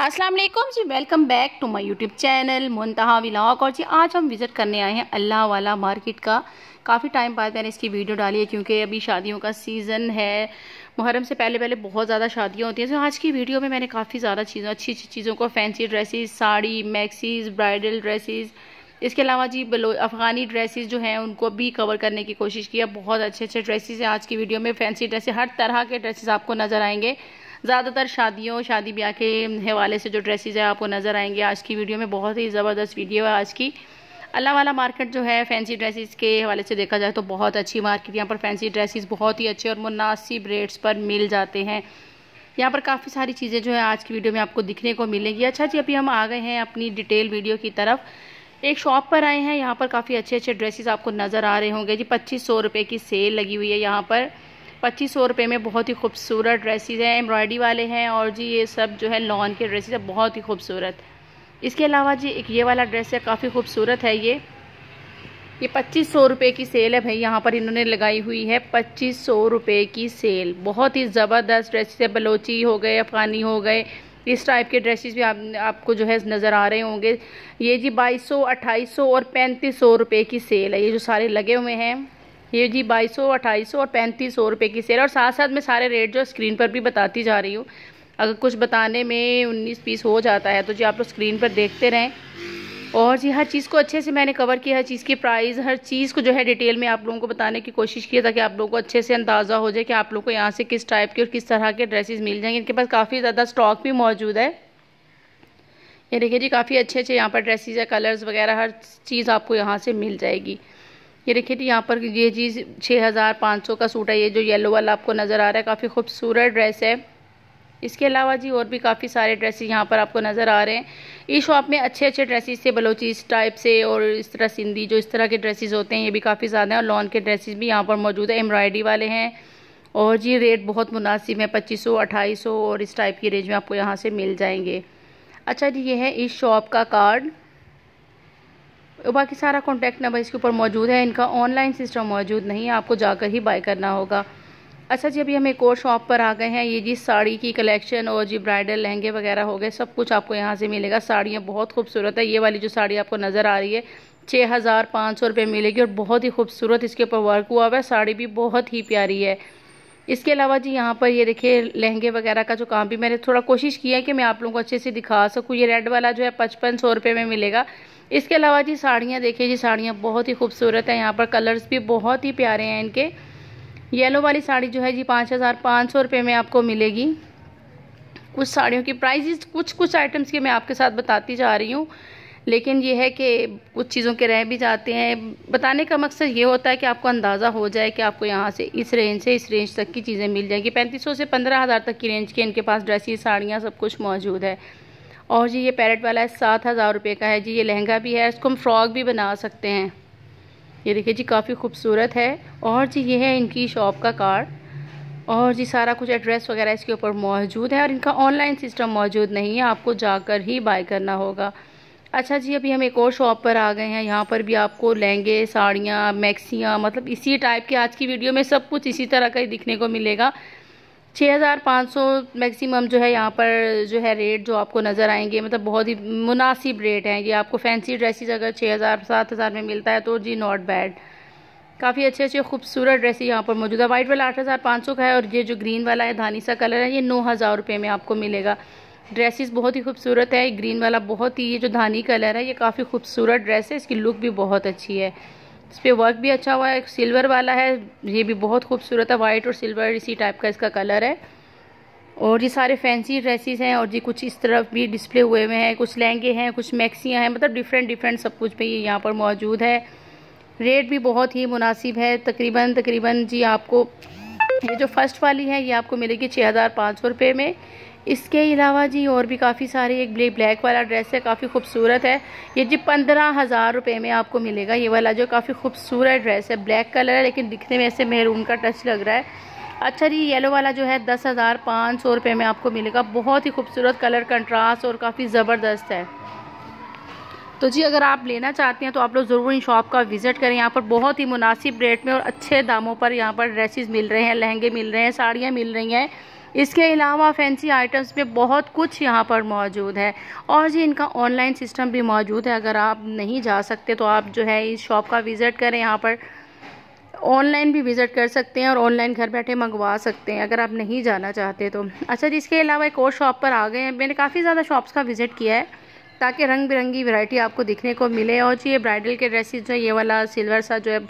अस्सलाम वालेकुम जी welcome back to my YouTube channel Muntaha vlog और जी आज हम विज़िट करने आए हैं अल्लाह वाला मार्केट का काफ़ी टाइम बाद मैंने इसकी वीडियो डाली है क्योंकि अभी शादियों का सीज़न है मुहर्रम से पहले पहले बहुत ज़्यादा शादियाँ होती हैं तो आज की वीडियो में मैंने काफ़ी ज़्यादा चीज़ों अच्छी अच्छी चीज़ों को fancy dresses sari maxis bridal dresses इसके अलावा जी बलो अफ़गानी ड्रेसेस जो हैं उनको भी कवर करने की कोशिश की है बहुत अच्छे अच्छे ड्रेसेस हैं आज की वीडियो में फैंसी ड्रेसेस हर तरह के ड्रेसेस आपको नज़र आएंगे ज़्यादातर शादियों शादी ब्याह के हवाले से जो ड्रेसिज़ है आपको नज़र आएंगे आज की वीडियो में बहुत ही ज़बरदस्त वीडियो है आज की अल्लाह वाला मार्केट जो है फैंसी ड्रेसेस के हवाले से देखा जाए तो बहुत अच्छी मार्केट यहाँ पर फैंसी ड्रेसेस बहुत ही अच्छे और मुनासिब रेट्स पर मिल जाते हैं यहाँ पर काफ़ी सारी चीज़ें जो है आज की वीडियो में आपको दिखने को मिलेंगी अच्छा जी अभी हम आ गए हैं अपनी डिटेल वीडियो की तरफ एक शॉप पर आए हैं यहाँ पर काफ़ी अच्छे अच्छे ड्रेसेस आपको नज़र आ रहे होंगे जी पच्चीस सौ रुपये की सेल लगी हुई है यहाँ पर पच्चीस सौ रुपये में बहुत ही खूबसूरत ड्रेसेस हैं एम्ब्रॉयडरी वाले हैं और जी ये सब जो है लॉन के ड्रेसेस हैं बहुत ही खूबसूरत इसके अलावा जी एक ये वाला ड्रेस है काफ़ी खूबसूरत है ये ये पच्चीस सौ रुपये की सेल है भाई यहाँ पर इन्होंने लगाई हुई है पच्चीस सौ रुपये की सेल बहुत ही ज़बरदस्त ड्रेसेस है बलोची हो गए अफ़गानी हो गए इस टाइप के ड्रेसेस भी आप आपको जो है नज़र आ रहे होंगे ये जी बाईस सौ अट्ठाईस सौ और पैंतीस सौ रुपये की सेल है ये जो सारे लगे हुए हैं ये जी बाईस सौ अट्ठाईस सौ और पैंतीस सौ रुपये की सेल और साथ साथ मैं सारे रेट जो स्क्रीन पर भी बताती जा रही हूँ अगर कुछ बताने में उन्नीस पीस हो जाता है तो जी आप लोग स्क्रीन पर देखते रहें और जी हर चीज़ को अच्छे से मैंने कवर किया हर चीज़ की प्राइस हर चीज़ को जो है डिटेल में आप लोगों को बताने की कोशिश की ताकि आप लोगों को अच्छे से अंदाज़ा हो जाए कि आप लोगों को यहाँ से किस टाइप के और किस तरह के ड्रेसेस मिल जाएंगे इनके पास काफ़ी ज़्यादा स्टॉक भी मौजूद है ये देखिए जी काफ़ी अच्छे अच्छे यहाँ पर ड्रेसिज़ है कलर्स वगैरह हर चीज़ आपको यहाँ से मिल जाएगी ये देखिए यहाँ पर ये चीज़ छः हज़ार पाँच सौ का सूट है ये जो येलो वाला आपको नज़र आ रहा है काफ़ी खूबसूरत ड्रेस है इसके अलावा जी और भी काफ़ी सारे ड्रेसेस यहाँ पर आपको नज़र आ रहे हैं इस शॉप में अच्छे अच्छे ड्रेसेस से बलोचिस टाइप से और इस तरह सिंधी जो इस तरह के ड्रेसेस होते हैं ये भी काफ़ी ज़्यादा हैं और लॉन के ड्रेसेस भी यहाँ पर मौजूद है एम्ब्रॉयडरी वाले हैं और जी रेट बहुत मुनासिब है पच्चीस सौ और इस टाइप की रेंज में आपको यहाँ से मिल जाएंगे अच्छा जी ये है इस शॉप का कार्ड बाकी सारा कॉन्टैक्ट नंबर इसके ऊपर मौजूद है इनका ऑनलाइन सिस्टम मौजूद नहीं है आपको जाकर ही बाय करना होगा अच्छा जी अभी हम एक और शॉप पर आ गए हैं ये जी साड़ी की कलेक्शन और जी ब्राइडल लहंगे वगैरह हो गए सब कुछ आपको यहाँ से मिलेगा साड़ियाँ बहुत खूबसूरत है ये वाली जो साड़ी आपको नज़र आ रही है छः हज़ार पाँच सौ रुपये मिलेगी और बहुत ही खूबसूरत इसके ऊपर वर्क हुआ हुआ है साड़ी भी बहुत ही प्यारी है इसके अलावा जी यहाँ पर ये देखिए लहंगे वगैरह का जो काम भी मैंने थोड़ा कोशिश किया है कि मैं आप लोगों को अच्छे से दिखा सकूँ ये रेड वाला जो है पचपन सौ रुपये में मिलेगा इसके अलावा जी साड़ियाँ देखिए जी साड़ियाँ बहुत ही खूबसूरत हैं यहाँ पर कलर्स भी बहुत ही प्यारे हैं इनके येलो वाली साड़ी जो है जी पाँच हज़ार पाँच सौ रुपये में आपको मिलेगी कुछ साड़ियों की प्राइजेस कुछ कुछ आइटम्स की मैं आपके साथ बताती जा रही हूँ लेकिन ये है कि कुछ चीज़ों के रह भी जाते हैं बताने का मकसद ये होता है कि आपको अंदाज़ा हो जाए कि आपको यहाँ से इस रेंज से इस रेंज तक की चीज़ें मिल जाएंगी पैंतीस सौ से पंद्रह हज़ार तक की रेंज के इनके पास ड्रेसिस साड़ियाँ सब कुछ मौजूद है और जी ये पैरेट वाला है सात हज़ार रुपये का है जी ये लहंगा भी है इसको हम फ्रॉक भी बना सकते हैं ये देखिए जी काफ़ी खूबसूरत है और जी ये है इनकी शॉप का कार्ड और जी सारा कुछ एड्रेस वगैरह इसके ऊपर मौजूद है और इनका ऑनलाइन सिस्टम मौजूद नहीं है आपको जाकर ही बाय करना होगा अच्छा जी अभी हम एक और शॉप पर आ गए हैं यहाँ पर भी आपको लहंगे साड़ियाँ मैक्सियाँ मतलब इसी टाइप के आज की वीडियो में सब कुछ इसी तरह का ही दिखने को मिलेगा 6500 मैक्सिमम जो है यहाँ पर जो है रेट जो आपको नज़र आएंगे मतलब बहुत ही मुनासिब रेट हैं ये आपको फैंसी ड्रेसेस अगर 6000 7000 में मिलता है तो जी नॉट बैड काफ़ी अच्छे अच्छे खूबसूरत ड्रेसेस यहाँ पर मौजूद है वाइट वाला आठ हज़ार पाँच सौ का है और ये जो ग्रीन वाला है धानी सा कलर है ये नौ हज़ार रुपये में आपको मिलेगा ड्रेसिस बहुत ही खूबसूरत है ग्रीन वाला बहुत ही ये जो धानी कलर है ये काफ़ी खूबसूरत ड्रेस है इसकी लुक भी बहुत अच्छी है इस पर वर्क भी अच्छा हुआ है सिल्वर वाला है ये भी बहुत खूबसूरत है वाइट और सिल्वर इसी टाइप का इसका कलर है और ये सारे फैंसी ड्रेसेस हैं और ये कुछ इस तरफ भी डिस्प्ले हुए हुए हैं कुछ लहंगे हैं कुछ मैक्सियाँ हैं मतलब डिफरेंट डिफरेंट सब कुछ पे ये यहाँ पर मौजूद है रेट भी बहुत ही मुनासिब है तकरीबन तकरीबन जी आपको ये जो फ़र्स्ट वाली है ये आपको मिलेगी छः हज़ार पाँच सौ रुपये में इसके अलावा जी और भी काफ़ी सारे एक ब्लैक वाला ड्रेस है काफ़ी खूबसूरत है ये जी पंद्रह हज़ार रुपये में आपको मिलेगा ये वाला जो काफ़ी खूबसूरत ड्रेस है ब्लैक कलर है लेकिन दिखने में ऐसे मेहरून का टच लग रहा है अच्छा जी येलो वाला जो है दस हज़ार पाँच सौ रुपये में आपको मिलेगा बहुत ही खूबसूरत कलर कंट्रास्ट और काफ़ी ज़बरदस्त है तो जी अगर आप लेना चाहते हैं तो आप लोग ज़रूर इन शॉप का विज़िट करें यहाँ पर बहुत ही मुनासिब रेट में और अच्छे दामों पर यहाँ पर ड्रेसेस मिल रहे हैं लहंगे मिल रहे हैं साड़ियाँ मिल रही हैं इसके अलावा फैंसी आइटम्स में बहुत कुछ यहाँ पर मौजूद है और जी इनका ऑनलाइन सिस्टम भी मौजूद है अगर आप नहीं जा सकते तो आप जो है इस शॉप का विज़िट करें यहाँ पर ऑनलाइन भी विज़िट कर सकते हैं और ऑनलाइन घर बैठे मंगवा सकते हैं अगर आप नहीं जाना चाहते तो अच्छा जी इसके अलावा एक और शॉप पर आ गए हैं मैंने काफ़ी ज़्यादा शॉप्स का विज़िट किया है ताकि रंग बिरंगी वैरायटी आपको दिखने को मिले और जी ये ब्राइडल के ड्रेसेस जो ये वाला सिल्वर सा जो है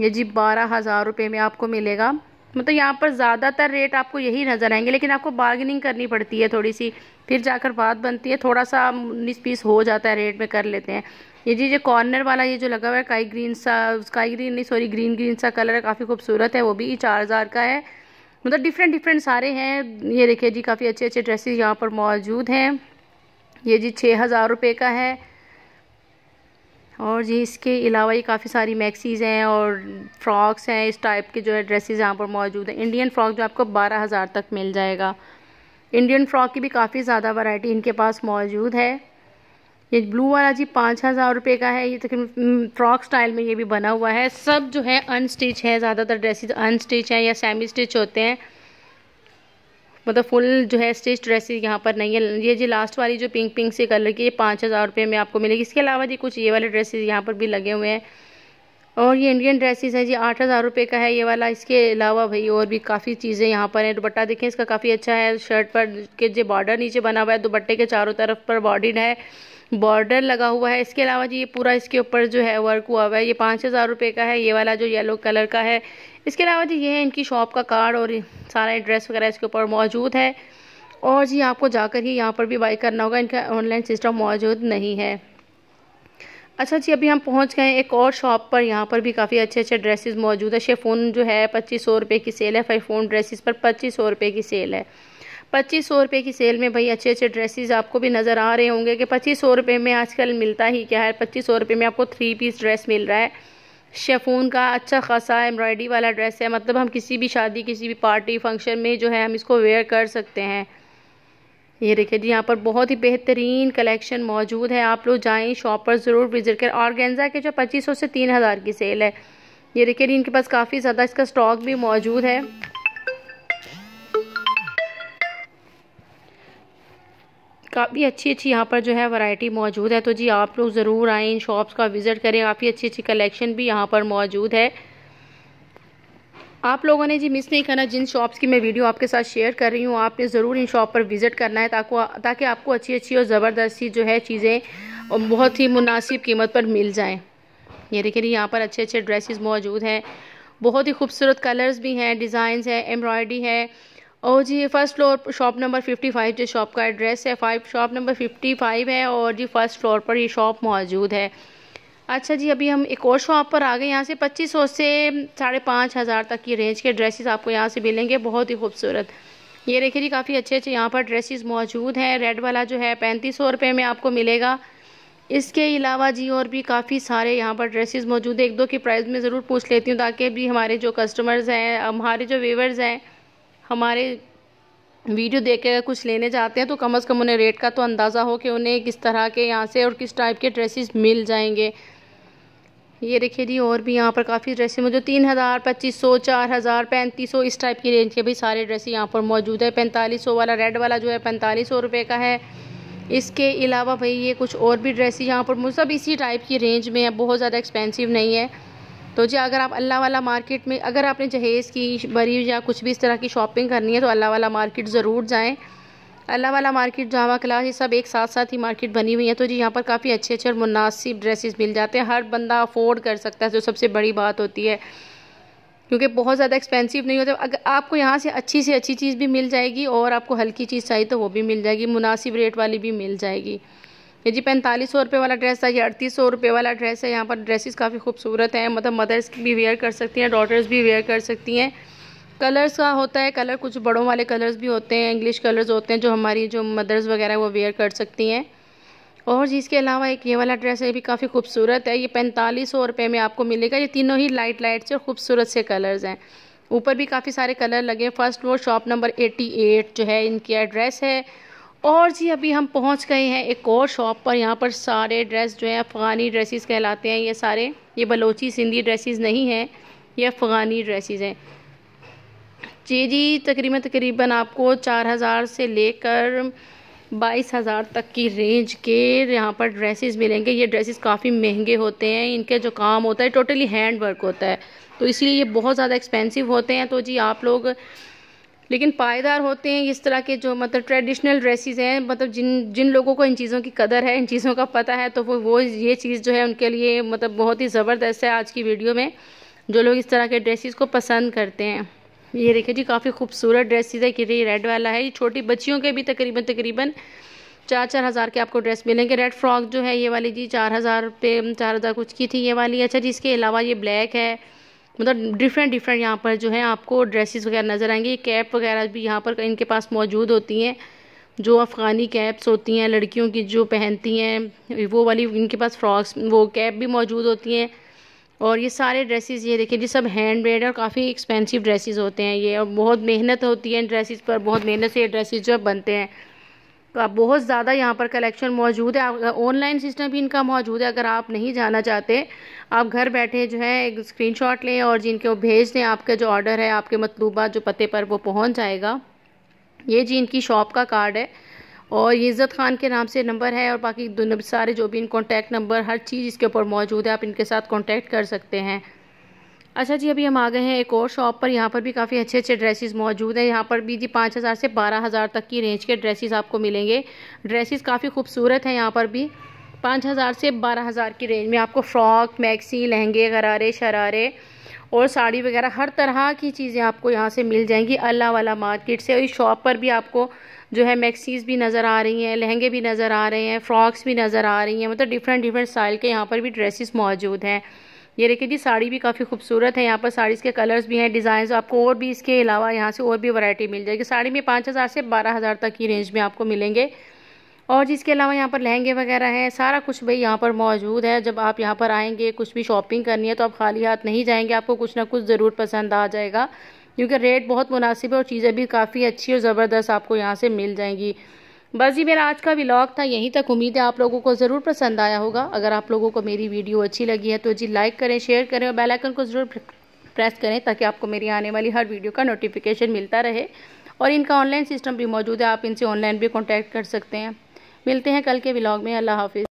ये जी बारह हज़ार रुपये में आपको मिलेगा मतलब यहाँ पर ज़्यादातर रेट आपको यही नज़र आएंगे लेकिन आपको बार्गेनिंग करनी पड़ती है थोड़ी सी फिर जाकर बात बनती है थोड़ा सा उन्नीस पीस हो जाता है रेट में कर लेते हैं ये जी ये कॉर्नर वाला ये जो लगा हुआ है काई ग्रीन सा स्काई ग्रीन नहीं सॉरी ग्रीन ग्रीन सा कलर है काफ़ी खूबसूरत है वो भी चार हज़ार का है मतलब डिफरेंट डिफरेंट सारे हैं ये देखिए जी काफ़ी अच्छे अच्छे ड्रेसेज यहाँ पर मौजूद हैं ये जी छः हज़ार रुपये का है और जी इसके अलावा ये काफ़ी सारी मैक्सीज़ हैं और फ्रॉक्स हैं इस टाइप के जो है ड्रेसेस यहाँ पर मौजूद हैं इंडियन फ्रॉक जो आपको बारह हज़ार तक मिल जाएगा इंडियन फ्रॉक की भी काफ़ी ज़्यादा वैरायटी इनके पास मौजूद है ये ब्लू वाला जी पाँच हज़ार रुपये का है ये तक फ्रॉक स्टाइल में ये भी बना हुआ है सब जो है अनस्टिच है ज़्यादातर ड्रेसिज अनस्टिच हैं या सेमी स्टिच होते हैं मतलब फुल जो है स्टिच ड्रेसेस यहाँ पर नहीं है ये जो लास्ट वाली जो पिंक पिंक से कलर की ये पाँच हज़ार रुपये में आपको मिलेगी इसके अलावा जी कुछ ये वाले ड्रेसेस यहाँ पर भी लगे हुए हैं और ये इंडियन ड्रेसेस हैं जी आठ हज़ार रुपये का है ये वाला इसके अलावा भाई और भी काफ़ी चीज़ें यहाँ पर हैं दुपट्टा देखें इसका काफ़ी अच्छा है शर्ट पर के जो बॉर्डर नीचे बना हुआ है दुपट्टे के चारों तरफ पर बॉर्डर है बॉर्डर लगा हुआ है इसके अलावा जी ये पूरा इसके ऊपर जो है वर्क हुआ हुआ है ये पाँच हज़ार रुपये का है ये वाला जो येलो कलर का है इसके अलावा जी ये है इनकी शॉप का कार्ड और सारा एड्रेस वगैरह इसके ऊपर मौजूद है और जी आपको जाकर ही यहाँ पर भी बाई करना होगा इनका ऑनलाइन सिस्टम मौजूद नहीं है अच्छा जी अभी हम पहुंच गए एक और शॉप पर यहाँ पर भी काफ़ी अच्छे अच्छे ड्रेसेस मौजूद है शेफोन जो है पच्चीस सौ रुपये की सेल है फाइफोन ड्रेसेस पर पच्चीस सौ रुपये की सेल है पच्चीस सौ रुपये की सेल में भाई अच्छे अच्छे ड्रेसेस आपको भी नज़र आ रहे होंगे कि पच्चीस सौ रुपये में आजकल मिलता ही क्या है पच्चीस सौ रुपये में आपको थ्री पीस ड्रेस मिल रहा है शेफून का अच्छा खासा एम्ब्रॉयडरी वाला ड्रेस है मतलब हम किसी भी शादी किसी भी पार्टी फंक्शन में जो है हम इसको वेयर कर सकते हैं ये देखिए जी यहाँ पर बहुत ही बेहतरीन कलेक्शन मौजूद है आप लोग जाएँ शॉप पर ज़रूर विज़िट करें और गेंजा के जो पच्चीस सौ से तीन हज़ार की सेल है ये देखिए जी इनके पास काफ़ी ज़्यादा इसका स्टॉक भी मौजूद है काफ़ी अच्छी अच्छी यहाँ पर जो है वैरायटी मौजूद है तो जी आप लोग ज़रूर आएँ इन शॉप्स का विज़िट करें काफ़ी अच्छी अच्छी कलेक्शन भी यहाँ पर मौजूद है आप लोगों ने जी मिस नहीं करना जिन शॉप्स की मैं वीडियो आपके साथ शेयर कर रही हूँ आपने ज़रूर इन शॉप पर विज़िट करना है ताकि ताकि आपको अच्छी अच्छी और ज़बरदस्ती जो है चीज़ें बहुत ही मुनासिब कीमत पर मिल जाएँ ये देखिए यहाँ पर अच्छे अच्छे ड्रेसेस मौजूद हैं बहुत ही खूबसूरत कलर्स भी हैं डिज़ाइंस हैं एम्ब्रॉयडरी है और जी ये फर्स्ट फ्लोर शॉप नंबर 55 जो शॉप का एड्रेस है फाइव शॉप नंबर 55 है और जी फर्स्ट फ्लोर पर ये शॉप मौजूद है अच्छा जी अभी हम एक और शॉप पर आ गए यहाँ से 2500 से साढ़े पाँच हज़ार तक की रेंज के ड्रेसेस आपको यहाँ से मिलेंगे बहुत ही खूबसूरत ये देखिए जी काफ़ी अच्छे अच्छे यहाँ पर ड्रेसेस मौजूद हैं रेड वाला जो है पैंतीस सौ रुपये में आपको मिलेगा इसके अलावा जी और भी काफ़ी सारे यहाँ पर ड्रेसेस मौजूद है एक दो की प्राइस में ज़रूर पूछ लेती हूँ ताकि भी हमारे जो कस्टमर्स हैं हमारे जो व्यूवर्स हैं हमारे वीडियो देख के कुछ लेने जाते हैं तो कम अज़ कम उन्हें रेट का तो अंदाज़ा हो कि उन्हें किस तरह के यहाँ से और किस टाइप के ड्रेसेस मिल जाएंगे ये देखिए जी और भी यहाँ पर काफ़ी ड्रेसें मुझे तीन हज़ार पच्चीस सौ चार हज़ार पैंतीस सौ इस टाइप की रेंज के भी सारे ड्रेस यहाँ पर मौजूद है पैंतालीस सौ वाला रेड वाला जो है पैंतालीस सौ रुपये का है इसके अलावा भाई ये कुछ और भी ड्रेस यहाँ पर मुझे सब इसी टाइप की रेंज में है बहुत ज़्यादा एक्सपेंसिव नहीं है तो जी अगर आप अल्लाह वाला मार्केट में अगर आपने जहेज़ की बरी या कुछ भी इस तरह की शॉपिंग करनी है तो अल्लाह वाला मार्केट ज़रूर जाएँ अल्लाह वाला मार्केट जावा क्लास ये सब एक साथ साथ ही मार्केट बनी हुई है तो जी यहाँ पर काफ़ी अच्छे अच्छे और मुनासिब ड्रेसेस मिल जाते हैं हर बंदा अफोर्ड कर सकता है जो सबसे बड़ी बात होती है क्योंकि बहुत ज़्यादा एक्सपेंसिव नहीं होते अगर आपको यहाँ से अच्छी से अच्छी चीज़ भी मिल जाएगी और आपको हल्की चीज़ चाहिए तो वो भी मिल जाएगी मुनासिब रेट वाली भी मिल जाएगी ये जी पैंतालीस सौ रुपये वाला ड्रेस था ये अड़तीस सौ रुपये वाला ड्रेस है यहाँ पर ड्रेसेस काफ़ी खूबसूरत हैं मतलब मदर्स भी वेयर कर सकती हैं डॉटर्स भी वेयर कर सकती हैं कलर्स का होता है कलर कुछ बड़ों वाले कलर्स भी होते हैं इंग्लिश कलर्स होते हैं जो हमारी जो मदर्स वगैरह वो वेयर कर सकती हैं और जी इसके अलावा एक ये वाला ड्रेस है भी काफ़ी खूबसूरत है ये पैंतालीस सौ रुपये में आपको मिलेगा ये तीनों ही लाइट लाइट से खूबसूरत से कलर्स हैं ऊपर भी काफ़ी सारे कलर लगे हैं फर्स्ट वो शॉप नंबर 88 जो है इनकी एड्रेस है और जी अभी हम पहुंच गए हैं एक और शॉप पर यहाँ पर सारे ड्रेस जो है अफ़गानी ड्रेसेस कहलाते हैं ये सारे ये बलोची सिंधी ड्रेसेस नहीं हैं ये अफ़गानी ड्रेसेस हैं जी जी तकरीबन तकरीबन आपको चार हज़ार से लेकर बाईस हज़ार तक की रेंज के यहाँ पर ड्रेसेस मिलेंगे ये ड्रेसेस काफ़ी महंगे होते हैं इनके जो काम होता है टोटली हैंड वर्क होता है तो इसलिए ये बहुत ज़्यादा एक्सपेंसिव होते हैं तो जी आप लोग लेकिन पायदार होते हैं इस तरह के जो मतलब ट्रेडिशनल ड्रेसेस हैं मतलब जिन जिन लोगों को इन चीज़ों की कदर है इन चीज़ों का पता है तो वो वो ये चीज़ जो है उनके लिए मतलब बहुत ही ज़बरदस्त है आज की वीडियो में जो लोग इस तरह के ड्रेसेस को पसंद करते हैं ये देखिए जी काफ़ी खूबसूरत ड्रेसेस है कि रेड वाला है ये छोटी बच्चियों के भी तकरीबन तकरीबन चार चार हज़ार के आपको ड्रेस मिलेंगे रेड फ्रॉक जो है ये वाली जी चार हज़ार पे चार हज़ार कुछ की थी ये वाली अच्छा जी इसके अलावा ये ब्लैक है मतलब डिफरेंट डिफरेंट यहाँ पर जो है आपको ड्रेसेस वगैरह नज़र आएंगी कैप वगैरह भी यहाँ पर इनके पास मौजूद होती हैं जो अफ़गानी कैप्स होती हैं लड़कियों की जो पहनती हैं वो वाली इनके पास फ्रॉक्स वो कैप भी मौजूद होती हैं और ये सारे ड्रेसेस ये देखिए जी सब हैंड मेड और काफ़ी एक्सपेंसिव ड्रेसेस होते हैं ये और बहुत मेहनत होती है इन ड्रेसेस पर बहुत मेहनत से ये ड्रेसेस जो बनते हैं बहुत ज़्यादा यहाँ पर कलेक्शन मौजूद है ऑनलाइन सिस्टम भी इनका मौजूद है अगर आप नहीं जाना चाहते आप घर बैठे जो है एक स्क्रीनशॉट लें और जिनके वो भेज दें आपका जो ऑर्डर है आपके मतलूबा जो पते पर वो पहुँच जाएगा ये जी इनकी शॉप का कार्ड है और ये इज़्ज़त खान के नाम से नंबर है और बाकी सारे जो भी इन कॉन्टैक्ट नंबर हर चीज़ इसके ऊपर मौजूद है आप इनके साथ कॉन्टैक्ट कर सकते हैं अच्छा जी अभी हम आ गए हैं एक और शॉप पर यहाँ पर भी काफ़ी अच्छे अच्छे ड्रेसेस मौजूद हैं यहाँ पर भी जी पाँच हज़ार से बारह हज़ार तक की रेंज के ड्रेसेस आपको मिलेंगे ड्रेसेस काफ़ी खूबसूरत हैं यहाँ पर भी पाँच हज़ार से बारह हज़ार की रेंज में आपको फ़्रॉक मैक्सी लहंगे गरारे शरारे और साड़ी वगैरह हर तरह की चीज़ें आपको यहाँ से मिल जाएंगी अल्लाह वाला मार्केट से और इस शॉप पर भी आपको जो है मैक्सीज़ भी नज़र आ रही हैं लहंगे भी नज़र आ रहे हैं फ़्रॉक्स भी नज़र आ रही हैं मतलब डिफरेंट डिफरेंट स्टाइल के यहाँ पर भी ड्रेसेस मौजूद हैं ये देखिए जी साड़ी भी काफ़ी खूबसूरत है यहाँ पर साड़ीज़ के कलर्स भी हैं डिज़ाइन आपको और भी इसके अलावा यहाँ से और भी वरायटी मिल जाएगी साड़ी में पाँच हज़ार से बारह हज़ार तक की रेंज में आपको मिलेंगे और जिसके अलावा यहाँ पर लहंगे वगैरह हैं सारा कुछ भाई यहाँ पर मौजूद है जब आप यहाँ पर आएंगे कुछ भी शॉपिंग करनी है तो आप खाली हाथ नहीं जाएंगे आपको कुछ ना कुछ ज़रूर पसंद आ जाएगा क्योंकि रेट बहुत मुनासिब है और चीज़ें भी काफ़ी अच्छी और ज़बरदस्त आपको यहाँ से मिल जाएंगी बस जी मेरा आज का व्लॉग था यहीं तक उम्मीद है आप लोगों को ज़रूर पसंद आया होगा अगर आप लोगों को मेरी वीडियो अच्छी लगी है तो जी लाइक करें शेयर करें और बेल आइकन को ज़रूर प्रेस करें ताकि आपको मेरी आने वाली हर वीडियो का नोटिफिकेशन मिलता रहे और इनका ऑनलाइन सिस्टम भी मौजूद है आप इनसे ऑनलाइन भी कॉन्टैक्ट कर सकते हैं मिलते हैं कल के व्लॉग में अल्लाह हाफिज़